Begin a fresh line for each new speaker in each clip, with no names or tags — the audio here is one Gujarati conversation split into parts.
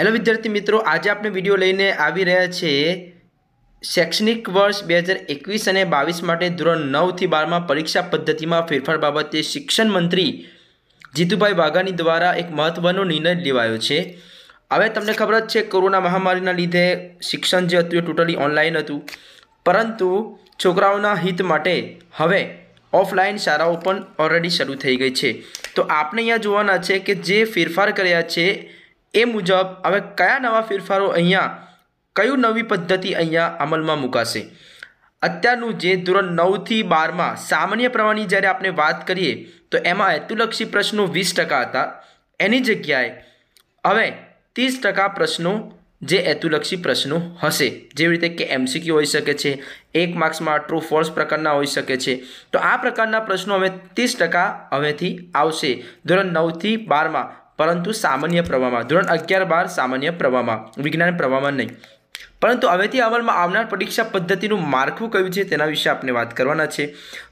હેલો વિદ્યાર્થી મિત્રો આજે આપણે વિડીયો લઈને આવી રહ્યા છે શૈક્ષણિક વર્ષ બે હજાર એકવીસ અને બાવીસ માટે ધોરણ નવથી બારમાં પરીક્ષા પદ્ધતિમાં ફેરફાર બાબતે શિક્ષણ મંત્રી જીતુભાઈ વાઘાણી દ્વારા એક મહત્ત્વનો નિર્ણય લેવાયો છે હવે તમને ખબર જ છે કોરોના મહામારીના લીધે શિક્ષણ જે હતું એ ટોટલી ઓનલાઈન હતું પરંતુ છોકરાઓના હિત માટે હવે ઓફલાઈન શાળાઓ પણ ઓલરેડી શરૂ થઈ ગઈ છે તો આપણે અહીંયા જોવાના છે કે જે ફેરફાર કર્યા છે એ મુજબ હવે કયા નવા ફેરફારો અહીંયા કયું નવી પદ્ધતિ અહીંયા અમલમાં મૂકાશે અત્યારનું જે ધોરણ નવથી બારમાં સામાન્ય પ્રમાણની જ્યારે આપણે વાત કરીએ તો એમાં હેતુલક્ષી પ્રશ્નો વીસ ટકા હતા એની જગ્યાએ હવે ત્રીસ ટકા પ્રશ્નો જે હેતુલક્ષી પ્રશ્નો હશે જેવી રીતે કે એમસીક્યુ હોઈ શકે છે એક માર્ક્સમાં ટ્રુ ફોલ્સ પ્રકારના હોઈ શકે છે તો આ પ્રકારના પ્રશ્નો હવે ત્રીસ ટકા હવેથી આવશે ધોરણ નવથી બારમાં પરંતુ સામાન્ય પ્રવાહમાં ધોરણ અગિયાર બાર સામાન્ય પ્રવાહમાં વિજ્ઞાન પ્રવાહમાં નહીં પરંતુ હવેથી અમલમાં આવનાર પરીક્ષા પદ્ધતિનું માળખું કયું છે તેના વિશે આપણે વાત કરવાના છે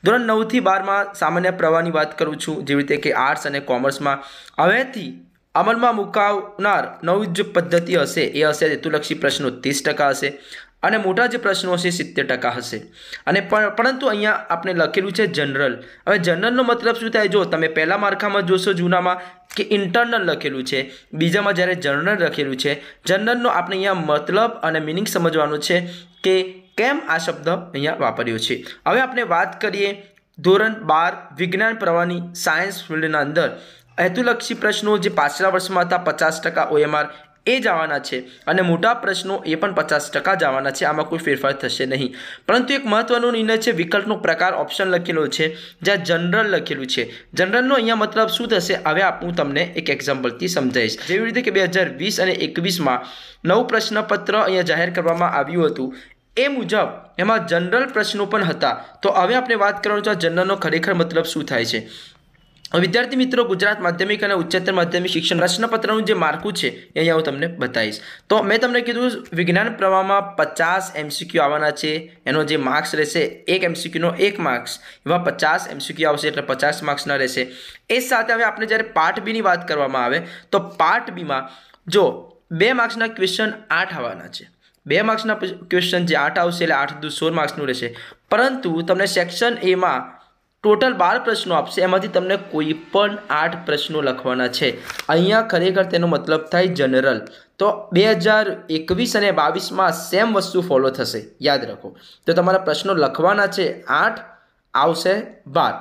ધોરણ નવથી બારમાં સામાન્ય પ્રવાહની વાત કરું છું જેવી રીતે કે આર્ટ્સ અને કોમર્સમાં હવેથી અમલમાં મુકાવનાર નવી જ પદ્ધતિ હશે એ હશે હેતુલક્ષી પ્રશ્નો ત્રીસ ટકા હશે અને મોટા જે પ્રશ્નો હશે સિત્તેર ટકા હશે અને પરંતુ અહીંયા આપણે લખેલું છે જનરલ હવે જનરલનો મતલબ શું થાય જો તમે પહેલા માળખામાં જોશો જૂનામાં કે ઇન્ટરનલ લખેલું છે બીજામાં જ્યારે જનરલ લખેલું છે જનરલનો આપણે અહીંયા મતલબ અને મિનિંગ સમજવાનું છે કે કેમ આ શબ્દ અહીંયા વાપર્યો છે હવે આપણે વાત કરીએ ધોરણ બાર વિજ્ઞાન પ્રવાહની સાયન્સ ફિલ્ડના અંદર હેતુલક્ષી પ્રશ્નો જે પાછલા વર્ષમાં હતા પચાસ ટકા ઓએમઆર એ જવાના છે અને મોટા પ્રશ્નો એ પણ પચાસ ટકા જવાના છે આમાં કોઈ ફેરફાર થશે નહીં પરંતુ એક મહત્વનો નિર્ણય છે વિકલ્પનો પ્રકાર ઓપ્શન લખેલો છે જ્યાં જનરલ લખેલું છે જનરલનો અહીંયા મતલબ શું થશે હવે હું તમને એક એક્ઝામ્પલથી સમજાવીશ જેવી રીતે કે બે હજાર વીસ અને એકવીસમાં નવું પ્રશ્નપત્ર અહીંયા જાહેર કરવામાં આવ્યું હતું એ મુજબ એમાં જનરલ પ્રશ્નો પણ હતા તો હવે આપણે વાત કરવાનું છે જનરલનો ખરેખર મતલબ શું થાય છે વિદ્યાર્થી મિત્રો ગુજરાત માધ્યમિક અને ઉચ્ચતર માધ્યમિક શિક્ષણ રચનાપત્રનું જે માળખું છે એ અહીંયા હું તમને બતાવીશ તો મેં તમને કીધું વિજ્ઞાન પ્રવાહમાં પચાસ એમસીક્યુ આવવાના છે એનો જે માર્ક્સ રહેશે એક એમસીક્યુનો એક માર્ક્સ એમાં પચાસ એમસીક્યુ આવશે એટલે પચાસ માર્ક્સના રહેશે એ સાથે હવે આપણે જ્યારે પાર્ટ બીની વાત કરવામાં આવે તો પાર્ટ બીમાં જો બે માર્ક્સના ક્વેશ્ચન આઠ આવવાના છે બે માર્ક્સના ક્વેશ્ચન જે આઠ આવશે એટલે આઠ દુ સોળ માર્ક્સનું રહેશે પરંતુ તમને સેક્શન એમાં ટોટલ બાર પ્રશ્નો આપશે એમાંથી તમને કોઈ પણ આઠ પ્રશ્નો લખવાના છે અહીંયા ખરેખર તેનો મતલબ થાય જનરલ તો બે હજાર એકવીસ અને બાવીસમાં સેમ વસ્તુ ફોલો થશે યાદ રાખો તો તમારા પ્રશ્નો લખવાના છે આઠ આવશે બાર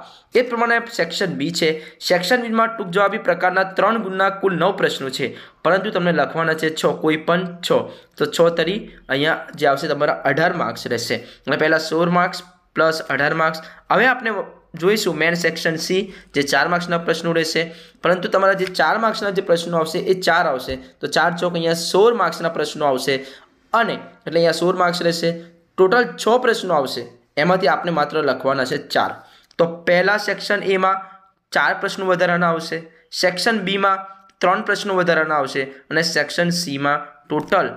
એ પ્રમાણે સેક્શન બી છે સેક્શન બીમાં ટૂંક જવાબી પ્રકારના ત્રણ ગુણના કુલ નવ પ્રશ્નો છે પરંતુ તમને લખવાના છે છ કોઈ પણ છ તો છ તરી અહીંયા જે આવશે તમારા અઢાર માર્ક્સ રહેશે અને પહેલાં સોળ માર્ક્સ પ્લસ અઢાર માર્ક્સ હવે આપણે જોઈશું મેન સેક્શન સી જે ચાર માર્ક્સના પ્રશ્નો રહેશે પરંતુ તમારા જે ચાર માર્ક્સના જે પ્રશ્નો આવશે એ ચાર આવશે તો ચાર ચોક અહીંયા સોળ માર્ક્સના પ્રશ્નો આવશે અને એટલે અહીંયા સોળ માર્ક્સ રહેશે ટોટલ છ પ્રશ્નો આવશે એમાંથી આપણે માત્ર લખવાના છે ચાર તો પહેલાં સેક્શન એમાં ચાર પ્રશ્નો વધારાના આવશે સેક્શન બીમાં ત્રણ પ્રશ્નો વધારાના આવશે અને સેક્શન સીમાં ટોટલ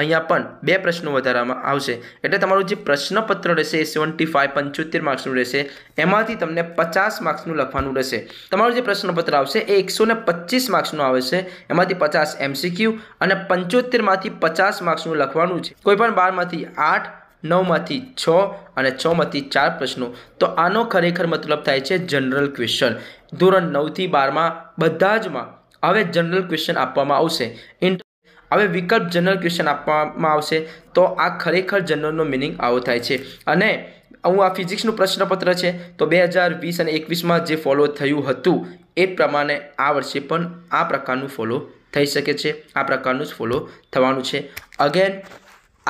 અહીંયા પણ બે પ્રશ્નો વધારવામાં આવશે એટલે તમારું જે પ્રશ્નપત્ર રહેશે એ સેવન્ટી ફાઇવ પંચોતેર માર્ક્સનું રહેશે એમાંથી તમને પચાસ માર્ક્સનું લખવાનું રહેશે તમારું જે પ્રશ્નપત્ર આવશે એ એકસો ને પચીસ માર્ક્સનું આવે છે એમાંથી પચાસ એમસીક્યુ અને પંચોતેરમાંથી પચાસ માર્ક્સનું લખવાનું છે કોઈપણ બારમાંથી આઠ નવમાંથી છ અને છમાંથી ચાર પ્રશ્નો તો આનો ખરેખર મતલબ થાય છે જનરલ ક્વેશ્ચન ધોરણ નવથી બારમાં બધા જમાં હવે જનરલ ક્વેશ્ચન આપવામાં આવશે હવે વિકલ્પ જનરલ ક્વેશ્ચન આપવામાં આવશે તો આ ખરેખર જનરલનો મિનિંગ આવો થાય છે અને હું આ ફિઝિક્સનું પ્રશ્નપત્ર છે તો બે હજાર વીસ અને એકવીસમાં જે ફોલો થયું હતું એ પ્રમાણે આ વર્ષે પણ આ પ્રકારનું ફોલો થઈ શકે છે આ પ્રકારનું જ ફોલો થવાનું છે અગેન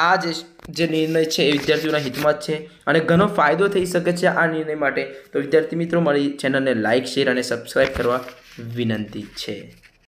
આ જે જે નિર્ણય છે એ વિદ્યાર્થીઓના હિતમાં જ છે અને ઘણો ફાયદો થઈ શકે છે આ નિર્ણય માટે તો વિદ્યાર્થી મિત્રો મારી ચેનલને લાઇક શેર અને સબસ્ક્રાઈબ કરવા વિનંતી છે